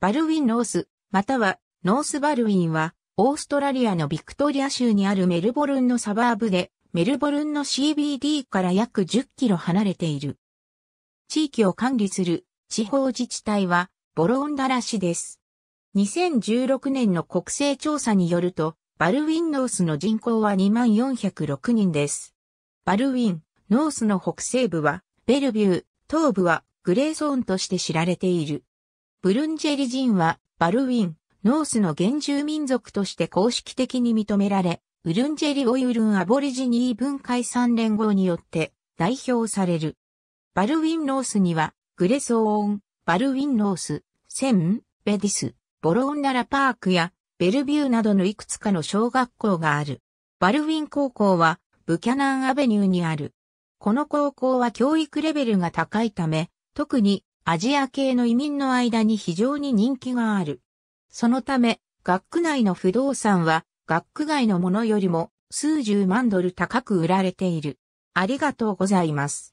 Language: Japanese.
バルウィン・ノース、またはノースバルウィンは、オーストラリアのビクトリア州にあるメルボルンのサバーブで、メルボルンの CBD から約10キロ離れている。地域を管理する地方自治体は、ボロンダラ市です。2016年の国勢調査によると、バルウィン・ノースの人口は2406人です。バルウィン、ノースの北西部は、ベルビュー、東部はグレーゾーンとして知られている。ブルンジェリ人は、バルウィン、ノースの原住民族として公式的に認められ、ウルンジェリ・オイウルン・アボリジニー分解産連合によって代表される。バルウィン・ノースには、グレソーン、バルウィン・ノース、セン、ベディス、ボロンナラパークや、ベルビューなどのいくつかの小学校がある。バルウィン高校は、ブキャナンアベニューにある。この高校は教育レベルが高いため、特にアジア系の移民の間に非常に人気がある。そのため、学区内の不動産は、学区外のものよりも数十万ドル高く売られている。ありがとうございます。